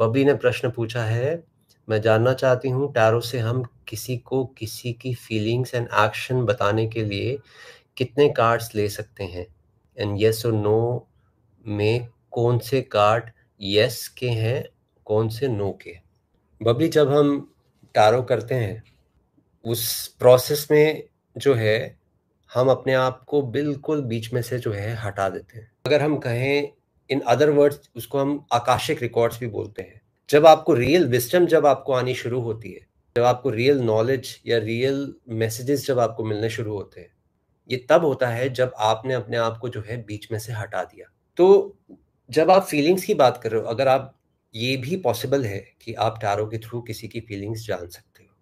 बबी ने प्रश्न पूछा है, मैं जानना चाहती हूँ टैरो से हम किसी को किसी की फीलिंग्स एंड एक्शन बताने के लिए कितने कार्ड्स ले सकते हैं? एंड यस और नो में कौन से कार्ड यस के हैं, कौन से नो के? बबी जब हम टैरो करते हैं, उस प्रोसेस में जो है, हम अपने आप को बिल्कुल बीच में से जो है हटा देते हैं। अगर हम कहें इन अदर वर्ड्स उसको हम आकाशिक रिकॉर्ड्स भी बोलते हैं जब आपको रियल विस्टम जब आपको आनी शुरू होती है जब आपको रियल नॉलेज या रियल मैसेजेस जब आपको मिलने शुरू होते हैं ये तब होता है जब आपने अपने आप को जो है बीच में से हटा दिया तो जब आप फीलिंग्स की बात कर रहे हो अगर आप ये भी पॉसिबल है कि आप टारो के थ्रू किसी की फीलिंग्स जान सकते हो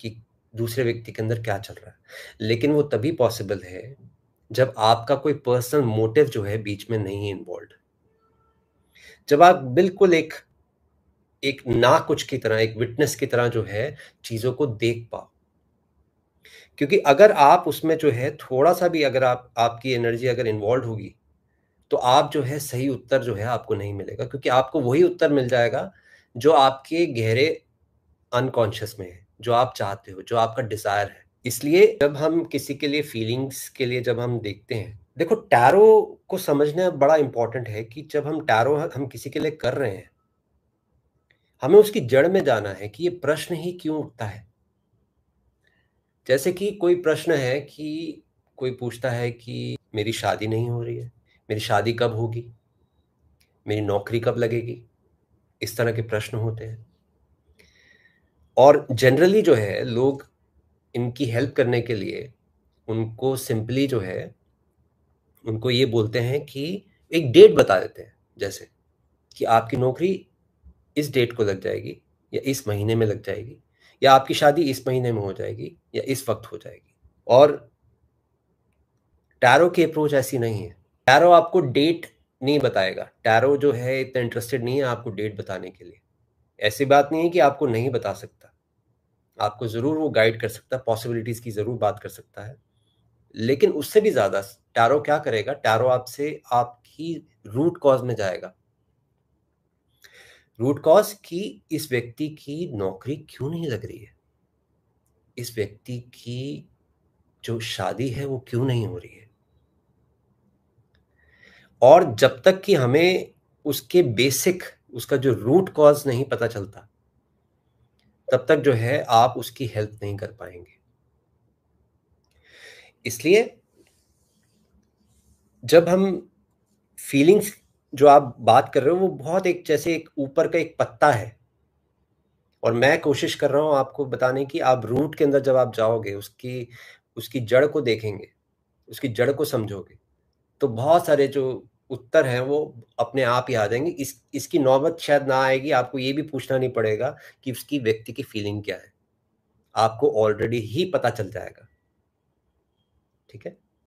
कि दूसरे व्यक्ति के अंदर क्या चल रहा है लेकिन वो तभी पॉसिबल है जब आपका कोई पर्सनल मोटिव जो है बीच में नहीं इन्वॉल्व जब आप बिल्कुल एक एक ना कुछ की तरह एक विटनेस की तरह जो है चीजों को देख पाओ क्योंकि अगर आप उसमें जो है थोड़ा सा भी अगर आप आपकी एनर्जी अगर इन्वॉल्व होगी तो आप जो है सही उत्तर जो है आपको नहीं मिलेगा क्योंकि आपको वही उत्तर मिल जाएगा जो आपके गहरे अनकॉन्शियस में है जो आप चाहते हो जो आपका डिजायर है इसलिए जब हम किसी के लिए फीलिंग्स के लिए जब हम देखते हैं देखो टैरो को समझना बड़ा इंपॉर्टेंट है कि जब हम टैरो हम किसी के लिए कर रहे हैं हमें उसकी जड़ में जाना है कि ये प्रश्न ही क्यों उठता है जैसे कि कोई प्रश्न है कि कोई पूछता है कि मेरी शादी नहीं हो रही है मेरी शादी कब होगी मेरी नौकरी कब लगेगी इस तरह के प्रश्न होते हैं और जनरली जो है लोग इनकी हेल्प करने के लिए उनको सिंपली जो है उनको ये बोलते हैं कि एक डेट बता देते हैं जैसे कि आपकी नौकरी इस डेट को लग जाएगी या इस महीने में लग जाएगी या आपकी शादी इस महीने में हो जाएगी या इस वक्त हो जाएगी और टैरो की अप्रोच ऐसी नहीं है टैरो आपको डेट नहीं बताएगा टैरो जो है इतना इंटरेस्टेड नहीं है आपको डेट बताने के लिए ऐसी बात नहीं है कि आपको नहीं बता सकता आपको ज़रूर वो गाइड कर सकता है पॉसिबिलिटीज़ की ज़रूर बात कर सकता है लेकिन उससे भी ज्यादा टैरो क्या करेगा टैरो आपसे आपकी रूट कॉज में जाएगा रूट कॉज की इस व्यक्ति की नौकरी क्यों नहीं लग रही है इस व्यक्ति की जो शादी है वो क्यों नहीं हो रही है और जब तक कि हमें उसके बेसिक उसका जो रूट कॉज नहीं पता चलता तब तक जो है आप उसकी हेल्प नहीं कर पाएंगे इसलिए जब हम फीलिंग्स जो आप बात कर रहे हो वो बहुत एक जैसे एक ऊपर का एक पत्ता है और मैं कोशिश कर रहा हूँ आपको बताने की आप रूट के अंदर जब आप जाओगे उसकी उसकी जड़ को देखेंगे उसकी जड़ को समझोगे तो बहुत सारे जो उत्तर हैं वो अपने आप ही आ जाएंगे इस इसकी नौबत शायद ना आएगी आपको ये भी पूछना नहीं पड़ेगा कि उसकी व्यक्ति की फीलिंग क्या है आपको ऑलरेडी ही पता चल जाएगा ठीक है